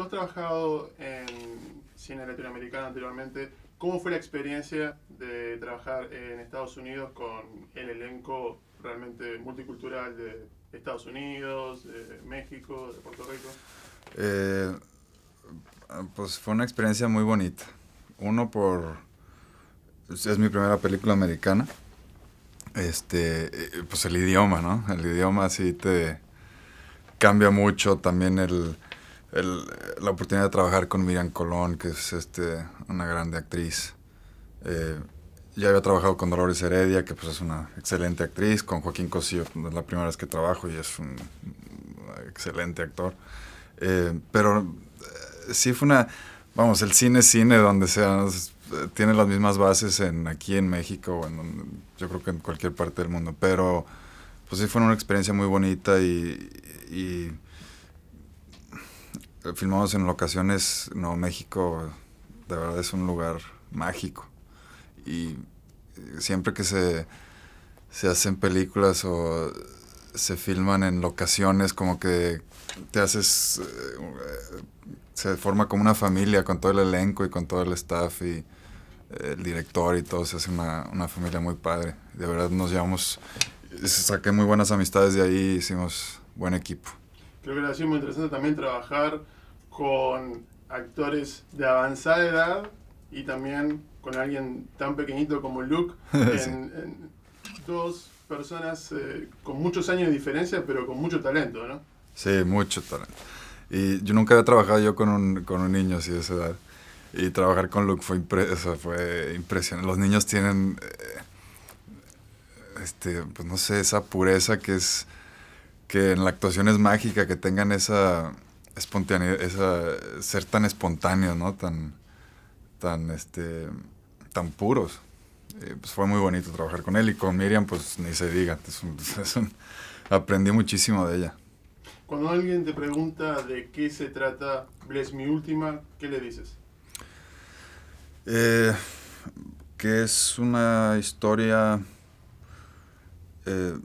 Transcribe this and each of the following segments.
Tú has trabajado en cine latinoamericano anteriormente. ¿Cómo fue la experiencia de trabajar en Estados Unidos con el elenco realmente multicultural de Estados Unidos, de México, de Puerto Rico? Eh, pues fue una experiencia muy bonita. Uno por... Es mi primera película americana. Este, eh, pues el idioma, ¿no? El idioma sí te cambia mucho también el la oportunidad de trabajar con Miriam Colón, que es este, una grande actriz. Eh, ya había trabajado con Dolores Heredia, que pues es una excelente actriz, con Joaquín Cosío, pues, es la primera vez que trabajo y es un excelente actor. Eh, pero eh, sí fue una, vamos, el cine cine donde sea, eh, tiene las mismas bases en aquí en México yo creo que en cualquier parte del mundo, pero pues sí fue una experiencia muy bonita y filmamos en locaciones, no, México de verdad es un lugar mágico. Y eh, siempre que se, hacen películas o se filman en locaciones, como que te haces, eh, se forma como una familia con todo el elenco y con todo el staff y eh, el director y todo, se hace una, familia muy padre. De verdad nos llevamos, saqué muy buenas amistades de ahí, hicimos buen equipo creo que ha sido muy interesante también trabajar con actores de avanzada edad y también con alguien tan pequeñito como Luke, dos personas eh, con muchos años de diferencia, pero con mucho talento, ¿no? Sí, mucho talento. Y yo nunca había trabajado yo con un, niño así de esa edad. Y trabajar con Luke fue, impresionante. Los niños tienen, eh, este, pues no sé, esa pureza que es que en la actuación es mágica, que tengan esa esa, ser tan espontáneos, ¿no? Tan, tan, este, tan puros. Eh, pues fue muy bonito trabajar con él y con Miriam, pues ni se diga. aprendí muchísimo de ella. Cuando alguien te pregunta de qué se trata Bless Mi Última, ¿qué le dices? Eh, que es una historia eh,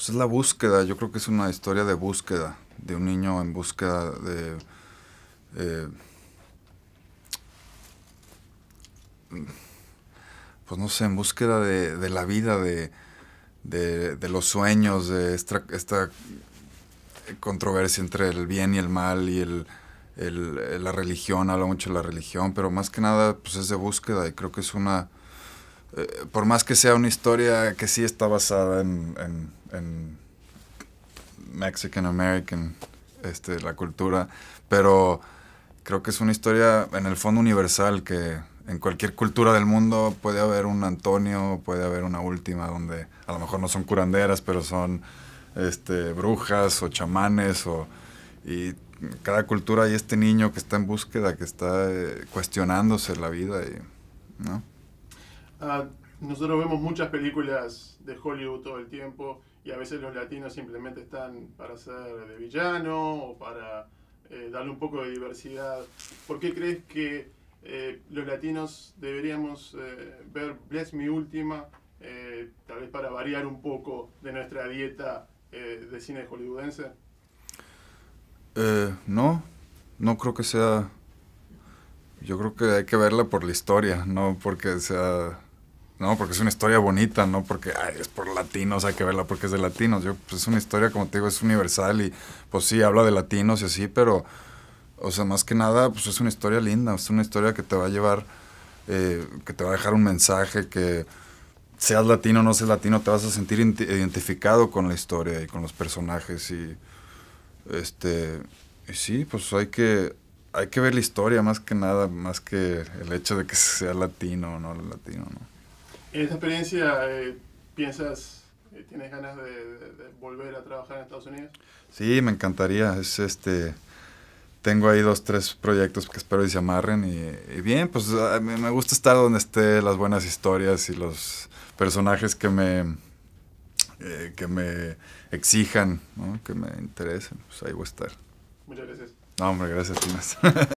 pues es la búsqueda, yo creo que es una historia de búsqueda, de un niño en búsqueda de... Eh, pues no sé, en búsqueda de, de la vida, de, de, de, los sueños, de esta, controversia entre el bien y el mal y el, el, la religión, habla mucho de la religión, pero más que nada pues es de búsqueda y creo que es una eh, por más que sea una historia que sí está basada en, Mexican American, este, la cultura, pero creo que es una historia en el fondo universal que en cualquier cultura del mundo puede haber un Antonio, puede haber una última donde a lo mejor no son curanderas, pero son este, brujas o chamanes o y cada cultura hay este niño que está en búsqueda, que está eh, cuestionándose la vida y ¿no? Ah, nosotros vemos muchas películas de Hollywood todo el tiempo y a veces los latinos simplemente están para ser de villano o para eh, darle un poco de diversidad. ¿Por qué crees que eh, los latinos deberíamos eh, ver Bless my Última, tal vez para variar un poco de nuestra dieta de cine hollywoodense? no, no creo que sea... Yo creo que hay que verla por la historia, no porque sea ¿no? Porque es una historia bonita, ¿no? Porque es por latinos, hay que verla porque es de latinos. Yo, pues es una historia, como te digo, es universal y pues sí, habla de latinos y así, pero, o sea, más que nada, pues es una historia linda, es una historia que te va a llevar, eh, que te va a dejar un mensaje, que seas latino o no seas latino, te vas a sentir identificado con la historia y con los personajes y, este, y sí, pues hay que, hay que ver la historia más que nada, más que el hecho de que sea latino o no latino, ¿no? En esta experiencia, eh, ¿piensas, eh, tienes ganas de, volver a trabajar en Estados Unidos? Sí, me encantaría. Es este. Tengo ahí dos, tres proyectos que espero y se amarren. Y, bien, pues ah, me gusta estar donde esté las buenas historias y los personajes que me, eh, que me exijan, que me interesen. Pues ahí voy a estar. Muchas gracias. No, hombre, gracias, más.